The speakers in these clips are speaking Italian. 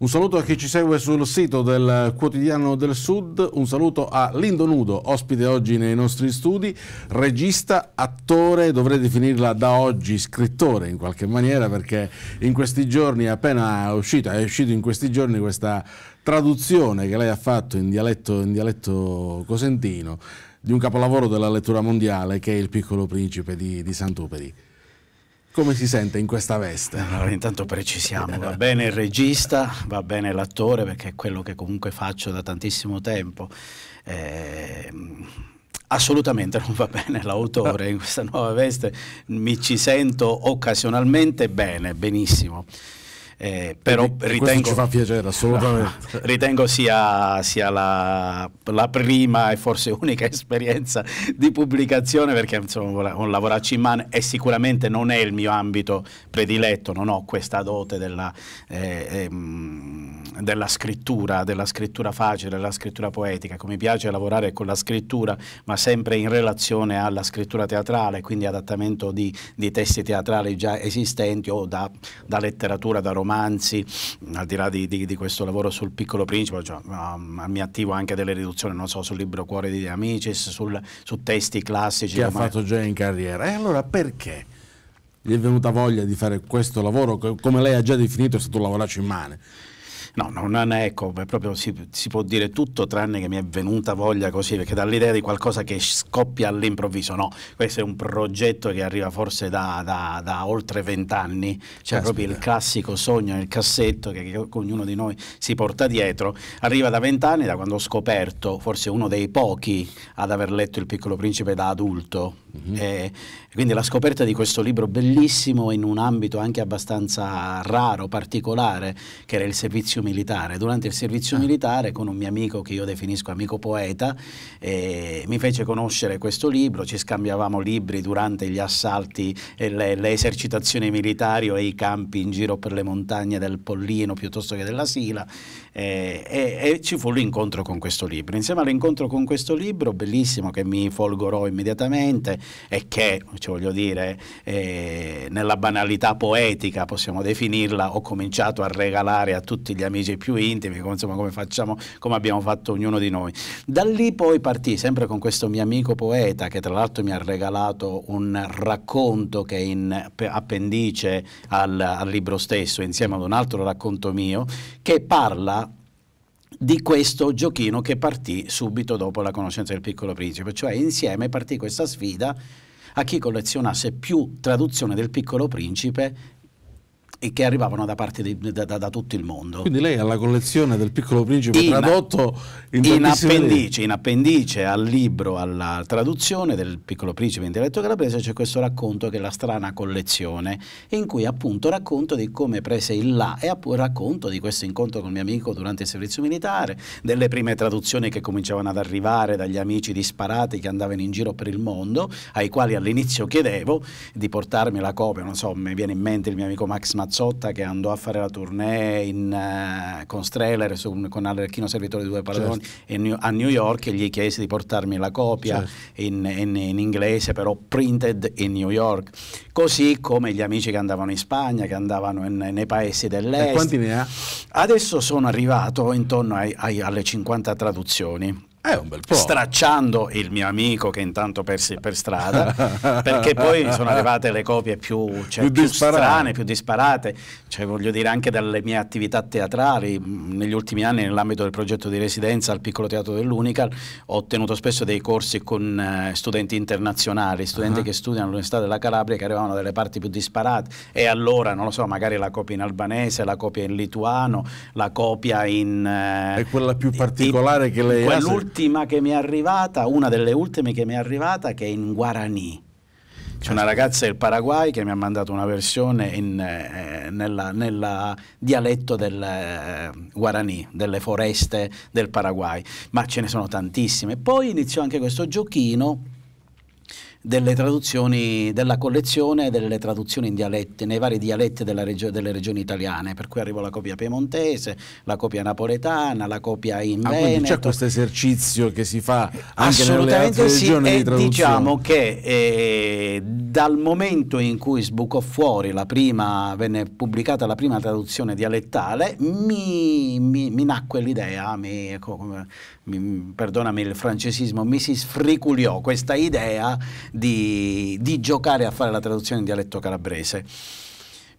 Un saluto a chi ci segue sul sito del Quotidiano del Sud, un saluto a Lindo Nudo, ospite oggi nei nostri studi, regista, attore, dovrei definirla da oggi scrittore in qualche maniera perché in questi giorni è appena uscita, è uscita in questi giorni questa traduzione che lei ha fatto in dialetto, in dialetto cosentino di un capolavoro della lettura mondiale che è Il piccolo principe di, di Sant'Operi come si sente in questa veste? Allora, intanto precisiamo, va bene il regista, va bene l'attore, perché è quello che comunque faccio da tantissimo tempo. Eh, assolutamente non va bene l'autore in questa nuova veste, mi ci sento occasionalmente bene, benissimo eh, però e ritengo, ci fa piacere assolutamente. ritengo sia, sia la, la, prima e forse unica esperienza di pubblicazione perché insomma, con lavorarci in mano è sicuramente non è il mio ambito prediletto, non ho questa dote della... Eh, ehm, della scrittura, della scrittura facile, della scrittura poetica, come piace lavorare con la scrittura, ma sempre in relazione alla scrittura teatrale, quindi adattamento di, di testi teatrali già esistenti o da, da, letteratura, da romanzi, al di là di, di, di questo lavoro sul piccolo principe, cioè, um, mi attivo anche delle riduzioni, non so, sul libro Cuore di Amicis, sul, su testi classici. Che ha fatto già in carriera. E allora perché? Gli è venuta voglia di fare questo lavoro, come lei ha già definito, è stato un lavoraccio immane. No, non è ecco, proprio si, si, può dire tutto tranne che mi è venuta voglia così, perché dall'idea di qualcosa che scoppia all'improvviso, no, questo è un progetto che arriva forse da, da, da oltre vent'anni, c'è cioè proprio il classico sogno nel cassetto che, che ognuno di noi si porta dietro, arriva da vent'anni, da quando ho scoperto, forse uno dei pochi ad aver letto Il piccolo principe da adulto, mm -hmm. e, quindi la scoperta di questo libro bellissimo in un ambito anche abbastanza raro, particolare, che era il servizio militare. Durante il servizio ah. militare con un mio amico che io definisco amico poeta eh, mi fece conoscere questo libro, ci scambiavamo libri durante gli assalti e le, le esercitazioni militari o i campi in giro per le montagne del Pollino piuttosto che della Sila eh, e, e, ci fu l'incontro con questo libro. Insieme all'incontro con questo libro, bellissimo, che mi folgorò immediatamente e che, cioè voglio dire, eh, nella banalità poetica possiamo definirla, ho cominciato a regalare a tutti gli amici amici più intimi, come, insomma, come, facciamo, come abbiamo fatto ognuno di noi. Da lì poi partì sempre con questo mio amico poeta che tra l'altro mi ha regalato un racconto che è in appendice al, al libro stesso insieme ad un altro racconto mio che parla di questo giochino che partì subito dopo la conoscenza del piccolo principe, cioè insieme partì questa sfida a chi collezionasse più traduzione del piccolo principe e che arrivavano da parte di, da, da, da, tutto il mondo. Quindi lei ha la collezione del piccolo principe in, tradotto in, in appendice, in appendice al libro, alla traduzione del piccolo principe in dialetto calabrese c'è questo racconto che è la strana collezione in cui appunto racconto di come prese il là e racconto di questo incontro con il mio amico durante il servizio militare, delle prime traduzioni che cominciavano ad arrivare dagli amici disparati che andavano in giro per il mondo, ai quali all'inizio chiedevo di portarmi la copia, non so, mi viene in mente il mio amico Max Matteo Mazzotta che andò a fare la tournée in, uh, con Strehler con Alecchino Servitore di Due Padroni certo. a New York e gli chiese di portarmi la copia certo. in, in, in, inglese però printed in New York così come gli amici che andavano in Spagna che andavano nei paesi dell'est e quanti ne ha? adesso sono arrivato intorno ai, ai, alle 50 traduzioni è un bel po'. Stracciando il mio amico che intanto persi per strada, perché poi sono arrivate le copie più, cioè, più, più strane, più disparate, cioè, voglio dire anche dalle mie attività teatrali, negli ultimi anni nell'ambito del progetto di residenza al piccolo teatro dell'Unical ho ottenuto spesso dei corsi con eh, studenti internazionali, studenti uh ah. -huh. che studiano all'Università della Calabria che arrivavano dalle parti più disparate e allora, non lo so, magari la copia in albanese, la copia in lituano, la copia in... Eh, è quella più particolare in, che lei ha l'ultima che mi è arrivata, una delle ultime che mi è arrivata, che è in Guarani. C'è una ragazza del Paraguay che mi ha mandato una versione in, eh, nella, nella, dialetto del eh, Guarani, delle foreste del Paraguay, ma ce ne sono tantissime. Poi iniziò anche questo giochino delle traduzioni della collezione delle traduzioni in dialetti, nei vari dialetti regio delle regioni italiane, per cui arrivo la copia piemontese, la copia napoletana, la copia in ah, Veneto. c'è questo esercizio che si fa anche nelle altre sì, e di diciamo che eh, dal momento in cui sbucò fuori la prima, venne pubblicata la prima traduzione dialettale, mi, mi, mi nacque l'idea, mi, ecco, perdonami il francesismo, mi si sfriculiò questa idea di, di giocare a fare la traduzione in dialetto calabrese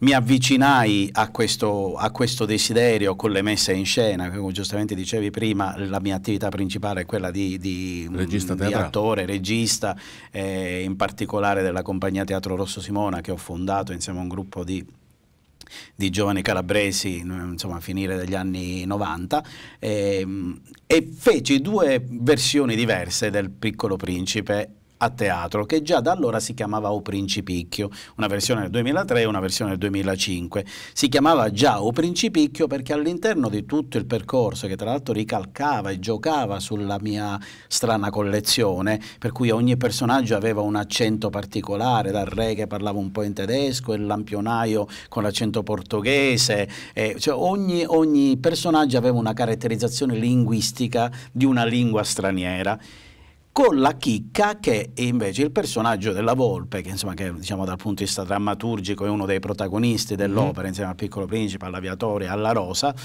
mi avvicinai a questo, a questo, desiderio con le messe in scena, come giustamente dicevi prima, la mia attività principale è quella di, di, mm, regista di attore, regista, eh, in particolare della compagnia Teatro Rosso Simona che ho fondato insieme a un gruppo di di giovani calabresi, mm, insomma, a finire degli anni 90, ehm, e feci due versioni diverse del Piccolo Principe a teatro, che già da allora si chiamava O Principicchio, una versione del 2003 e una versione del 2005. Si chiamava già O Principicchio perché all'interno di tutto il percorso, che tra l'altro ricalcava e giocava sulla mia strana collezione, per cui ogni personaggio aveva un accento particolare, dal re che parlava un po' in tedesco, il lampionaio con l'accento portoghese, eh, cioè ogni, ogni personaggio aveva una caratterizzazione linguistica di una lingua straniera con la chicca che invece il personaggio della Volpe, che insomma che, diciamo, dal punto di vista drammaturgico è uno dei protagonisti mm-hmm. dell'opera, mm. insieme al piccolo principe, all'aviatore, alla rosa,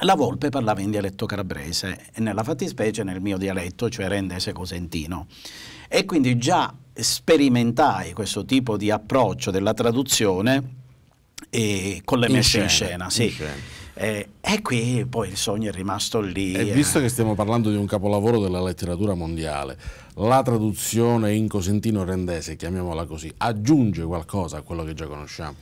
la Volpe parlava in dialetto calabrese e nella fattispecie nel mio dialetto, cioè rendese cosentino. E quindi già sperimentai questo tipo di approccio della traduzione eh, con le in messe scena, in scena. Sì. In scena. Eh, e qui poi il sogno è rimasto lì. E eh. visto che stiamo parlando di un capolavoro della letteratura mondiale, la traduzione in cosentino-rendese, chiamiamola così, aggiunge qualcosa a quello che già conosciamo?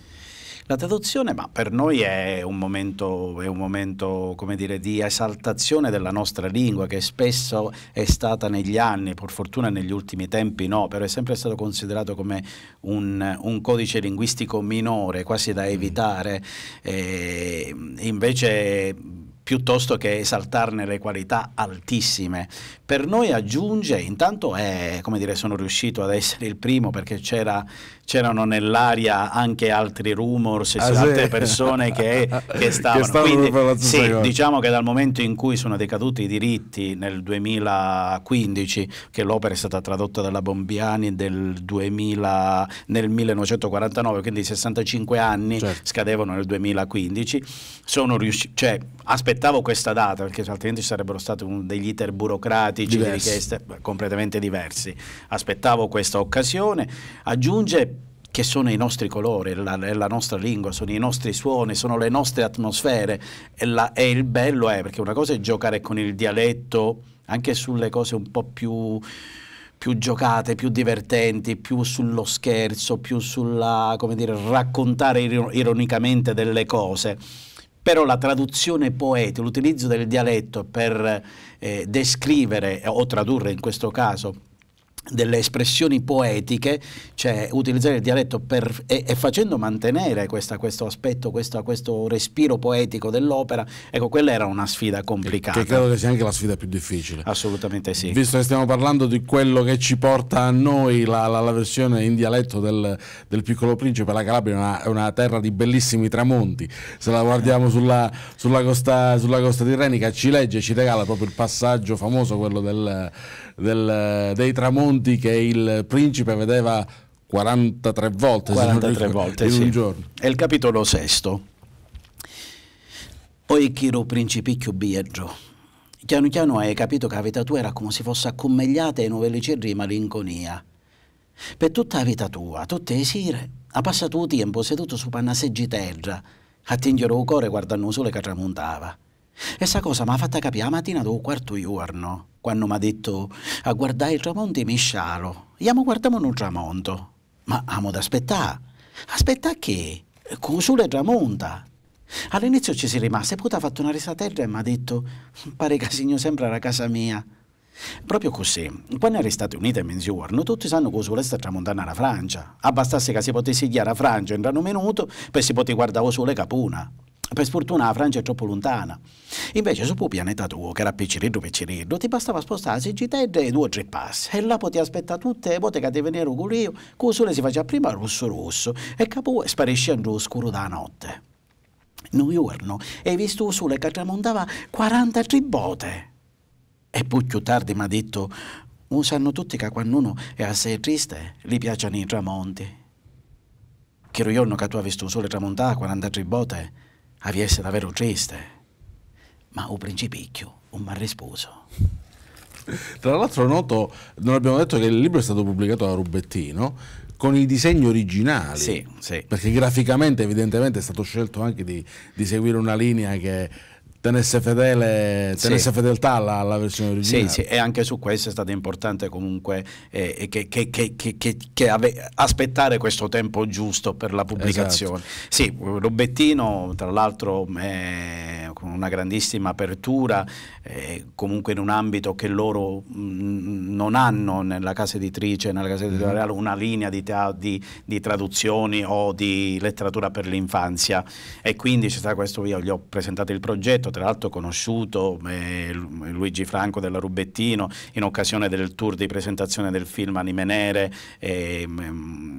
La traduzione ma per noi è un momento, è un momento dire, di esaltazione della nostra lingua che spesso è stata negli anni, per fortuna negli ultimi tempi no, però è sempre stato considerato come un, un codice linguistico minore, quasi da mm. evitare. E invece piuttosto che esaltarne le qualità altissime. Per noi aggiunge, intanto è, come dire, sono riuscito ad essere il primo perché c'erano nell'aria anche altri rumors, ah, altre sì. persone che, che stavano. Che stavano Quindi, sì, diciamo che dal momento in cui sono decaduti i diritti nel 2015, che l'opera è stata tradotta dalla Bombiani 2000, nel 1949, quindi 65 anni certo. scadevano nel 2015, sono riuscito, cioè, aspettavo aspettavo questa data perché altrimenti ci sarebbero stati degli iter burocratici diversi. di richieste completamente diversi. Aspettavo questa occasione. Aggiunge che sono i nostri colori, la, la, nostra lingua, sono i nostri suoni, sono le nostre atmosfere e, la, e il bello è perché una cosa è giocare con il dialetto anche sulle cose un po' più più giocate, più divertenti, più sullo scherzo, più sulla, come dire, raccontare ironicamente delle cose però la traduzione poetica, l'utilizzo del dialetto per eh, descrivere o tradurre in questo caso delle espressioni poetiche, cioè utilizzare il dialetto per, e, e, facendo mantenere questa, questo aspetto, questo, questo, respiro poetico dell'opera, ecco, quella era una sfida complicata. Che credo che sia anche la sfida più difficile. Assolutamente sì. Visto che stiamo parlando di quello che ci porta a noi la, la, la versione in dialetto del, del, Piccolo Principe, la Calabria è una, è una, terra di bellissimi tramonti, se la guardiamo sulla, sulla, costa, sulla costa tirrenica ci legge, ci regala proprio il passaggio famoso, quello del, del, dei tramonti Monti che il principe vedeva 43 volte, 43 volte in sì. un giorno. È il capitolo sesto. Poi Chiro principicchio Biagio. Piano piano hai capito che la vita tua era come se fosse accommegliata ai novellicerri malinconia. Per tutta la vita tua, tutte le sere, ha passato il tempo seduto su panna seggiterra, a tingere il cuore guardando il sole che tramontava. E sa cosa mi ha fatta capire la mattina dopo quarto giorno, quando mi ha detto a guardare il tramonto mi scialo, andiamo guardiamo un tramonto. Ma amo da aspettare. Aspetta che? Con sole tramonta. All'inizio ci si rimase, poi ha fatto una risatella e mi ha detto pare che signo sempre alla casa mia. Proprio così, quando eri stato unito e mezzogiorno, tutti sanno che sole sta tramontando alla Francia. Abbastasse che si potesse guiare a Francia in un minuto per si potesse guardare sole capuna. Per sfortuna la Francia è troppo lontana. Invece sul pianeta tuo, che era piccirillo piccirillo, ti bastava spostarsi e due o tre passi e là potevi aspettare tutte le volte che ti veniva curio, che il sole si faceva prima rosso rosso e capo poi sparisce scuro dalla notte. In un giorno hai visto il sole che tramontava 43 bote. E poi più tardi mi ha detto, lo sanno tutti che quando uno è assai triste, gli piacciono i tramonti. Che giorno che tu hai visto il sole tramontare 43 bote, avesse davvero triste, ma un principicchio un mal risposo. Tra l'altro noto, non abbiamo detto che il libro è stato pubblicato da Rubettino con i disegni originali, sì, sì. perché graficamente evidentemente è stato scelto anche di, di seguire una linea che tenesse, fedele, tenesse sì. fedeltà alla, alla, versione originale. Sì, sì, e anche su questo è stato importante comunque eh, che, che, che, che ave, aspettare questo tempo giusto per la pubblicazione. Esatto. Sì, Robettino, tra l'altro è con una grandissima apertura, eh, comunque in un ambito che loro mh, mm, non hanno nella casa editrice, nella casa mm-hmm. editoriale, mm. una linea di, di, di, traduzioni o di letteratura per l'infanzia e quindi c'è stato questo, io gli ho presentato il progetto, tra l'altro conosciuto, eh, Luigi Franco della Rubettino, in occasione del tour di presentazione del film Anime Nere, eh,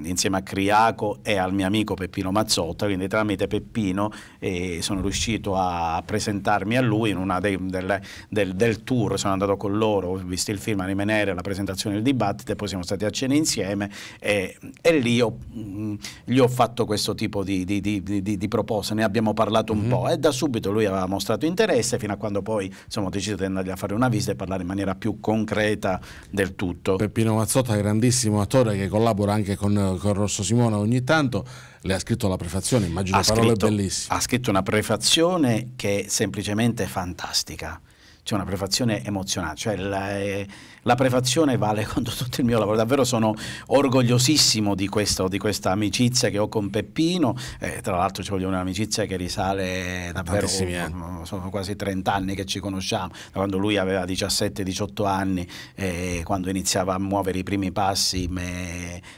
insieme a Criaco e al mio amico Peppino Mazzotta, quindi tramite Peppino eh, sono riuscito a presentarmi a lui in una dei, del, del, del, tour, sono andato con loro, ho visto il film Anime Nere, la presentazione del dibattito e poi siamo stati a cena insieme e, e lì ho, mh, gli ho fatto questo tipo di, di, di, di proposta, ne abbiamo parlato un mm -hmm. po' e da subito lui aveva mostrato manifestato interesse fino a quando poi insomma, ho deciso di andare a fare una visita e parlare in maniera più concreta del tutto. Peppino Mazzotta, grandissimo attore che collabora anche con, con Rosso Simona ogni tanto, le ha scritto la prefazione, immagino ha parole scritto, bellissime. Ha scritto una prefazione che è semplicemente fantastica c'è una prefazione emozionante, cioè la, eh, la, prefazione vale contro tutto il mio lavoro, davvero sono orgogliosissimo di, questo, di questa amicizia che ho con Peppino, eh, tra l'altro ci voglio un'amicizia che risale davvero, anni. Eh. Mm, sono quasi 30 anni che ci conosciamo, da quando lui aveva 17-18 anni, eh, quando iniziava a muovere i primi passi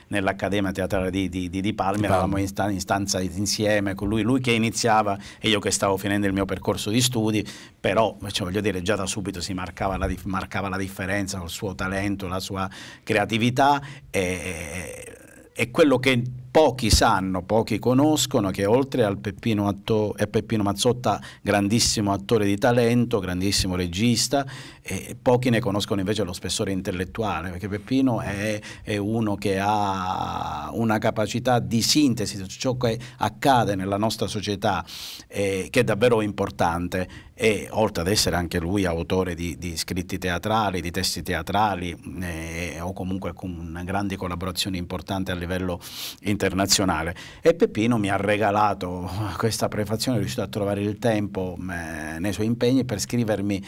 nell'Accademia Teatrale di, di, di, di Palma, eravamo in, in stanza insieme con lui, lui che iniziava e io che stavo finendo il mio percorso di studi, però cioè, voglio dire già da subito si marcava la, marcava la differenza col suo talento, la sua creatività e, e quello che pochi sanno, pochi conoscono che oltre al Peppino, Atto, Peppino Mazzotta, grandissimo attore di talento, grandissimo regista, eh, pochi ne conoscono invece lo spessore intellettuale, perché Peppino è, è uno che ha una capacità di sintesi di ciò che accade nella nostra società, eh, che è davvero importante e oltre ad essere anche lui autore di, di scritti teatrali, di testi teatrali eh, o comunque con una grande collaborazione importante a livello internazionale, internazionale e Peppino mi ha regalato questa prefazione, è riuscito a trovare il tempo eh, nei suoi impegni per scrivermi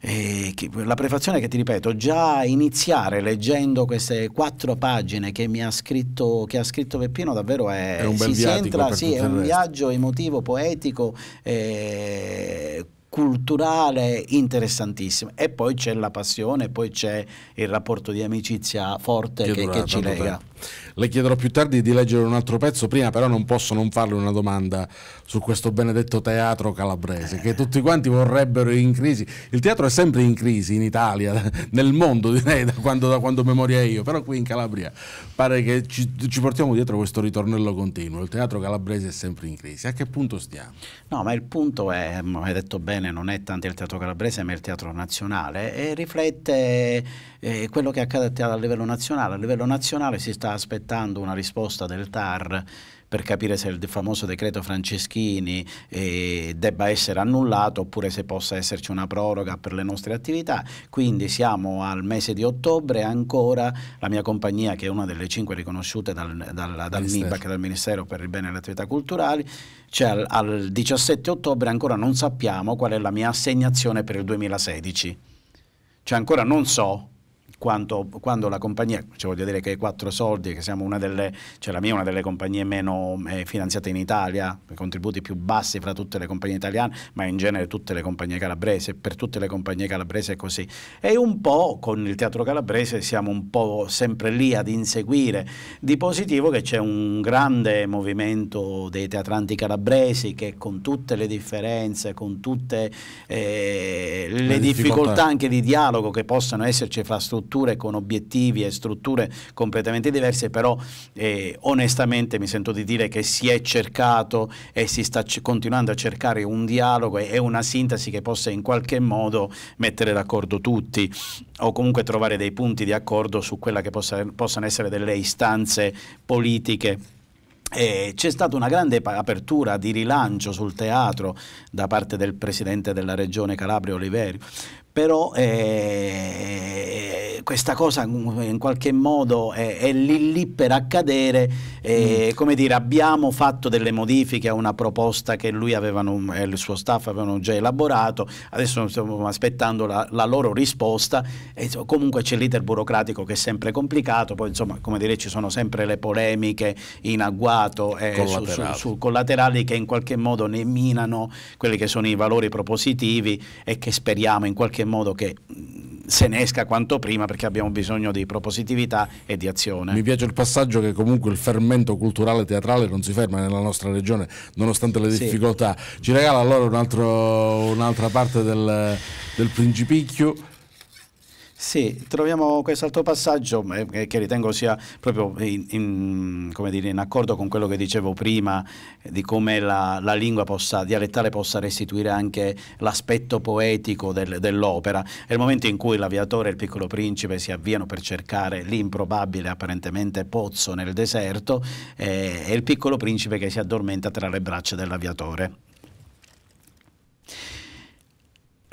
eh, la prefazione che ti ripeto, già iniziare leggendo queste quattro pagine che mi ha scritto, ha scritto Peppino davvero è, è un bel si entra, sì, è un viaggio emotivo, poetico, eh, culturale, interessantissimo. E poi c'è la passione, poi c'è il rapporto di amicizia forte che, che, che ci lega. Tempo le chiederò più tardi di leggere un altro pezzo, prima però non posso non farle una domanda su questo benedetto teatro calabrese, che tutti quanti vorrebbero in crisi. Il teatro è sempre in crisi in Italia, nel mondo direi, da quando, da quando memoria io, però qui in Calabria pare che ci, ci, portiamo dietro questo ritornello continuo, il teatro calabrese è sempre in crisi. A che punto stiamo? No, ma il punto è, hai detto bene, non è tanto il teatro calabrese, ma il teatro nazionale e riflette eh, quello che accade a livello nazionale. A livello nazionale si sta aspettando aspettando una risposta del TAR per capire se il famoso decreto Franceschini eh, debba essere annullato oppure se possa esserci una proroga per le nostre attività. Quindi siamo al mese di ottobre ancora la mia compagnia, che è una delle cinque riconosciute dal, dal, dal MIBAC, dal Ministero per il Bene e le Attività Culturali, cioè al, al 17 ottobre ancora non sappiamo qual è la mia assegnazione per il 2016. Cioè ancora non so quanto, quando la compagnia, cioè voglio dire che i quattro soldi, che siamo una delle, cioè la mia è una delle compagnie meno eh, finanziate in Italia, i contributi più bassi fra tutte le compagnie italiane, ma in genere tutte le compagnie calabrese, per tutte le compagnie calabrese è così. E un po' con il teatro calabrese siamo un po' sempre lì ad inseguire. Di positivo che c'è un grande movimento dei teatranti calabresi che con tutte le differenze, con tutte eh, le, le difficoltà. difficoltà anche di dialogo che possano esserci fra strutture, strutture con obiettivi e strutture completamente diverse, però eh, onestamente mi sento di dire che si è cercato e si sta continuando a cercare un dialogo e, una sintesi che possa in qualche modo mettere d'accordo tutti o comunque trovare dei punti di accordo su quella che possa, possano essere delle istanze politiche c'è stata una grande apertura di rilancio sul teatro da parte del presidente della regione Calabria Oliverio, però eh, eh, questa cosa mm, in qualche modo è, è lì lì per accadere, eh, mm. come dire abbiamo fatto delle modifiche a una proposta che lui avevano, e eh, il suo staff avevano già elaborato, adesso stiamo aspettando la, la loro risposta, e, comunque c'è l'iter burocratico che è sempre complicato, poi insomma come dire ci sono sempre le polemiche in agguato eh, Su, su, su, collaterali che in qualche modo ne minano quelli che sono i valori propositivi e che speriamo in qualche qualche modo che mm, se ne esca quanto prima perché abbiamo bisogno di propositività e di azione. Mi piace il passaggio che comunque il fermento culturale e teatrale non si ferma nella nostra regione nonostante le difficoltà. Sì. Ci regala allora un'altra parte del, del Principicchio sì, troviamo quest'altro passaggio eh, che ritengo sia proprio in, in, dire, in, accordo con quello che dicevo prima eh, di come la, la, lingua possa, dialettale possa restituire anche l'aspetto poetico del, dell'opera. È il momento in cui l'aviatore e il piccolo principe si avviano per cercare l'improbabile apparentemente pozzo nel deserto eh, il piccolo principe che si addormenta tra le braccia dell'aviatore.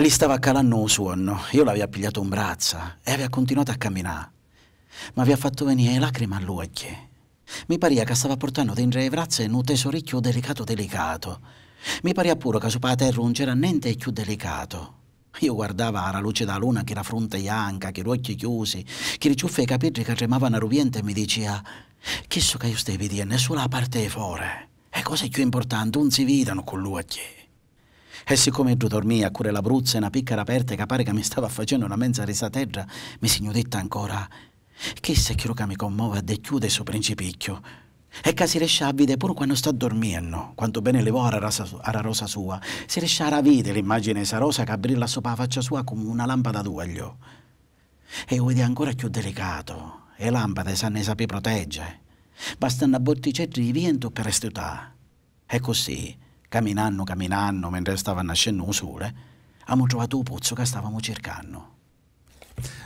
Lì stava calando un suono, io l'avevo pigliato un braccio e aveva continuato a camminare. Ma aveva fatto venire lacrime all'occhio. Mi pareva che stava portando dentro le braccia un tesoricchio delicato delicato. Mi pareva pure che sopra la terra non c'era niente più delicato. Io guardavo la luce della luna che la fronte bianca, che gli occhi chiusi, che le ciuffe e i capelli che tremavano rubiente e mi diceva so che io stai vedendo, solo la parte di fuori. E cosa è più importante, non si vedono con l'occhio». E siccome giù dormia, a cure la bruzza e una piccara aperta che pare che mi stava facendo una mezza risateggia, mi signodetta ancora chissà chi lo che mi commuove a de il suo principicchio. E che si riesce a vedere pure quando sta dormendo, quanto bene levò vuole alla rosa sua, si riesce a vedere l'immagine di sa rosa che brilla sopra la faccia sua come una lampada d'uoglio. E lo vede ancora più delicato, e lampade se ne sapere protegge. Basta una botticetta di vento per restutare. E così, Camminando, camminando, mentre stavano nascendo un sole, abbiamo trovato un pozzo che stavamo cercando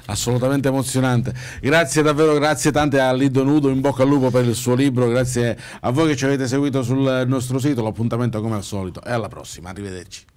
assolutamente emozionante. Grazie davvero, grazie tante a Lido Nudo, in bocca al lupo per il suo libro, grazie a voi che ci avete seguito sul nostro sito, l'appuntamento come al solito e alla prossima, arrivederci.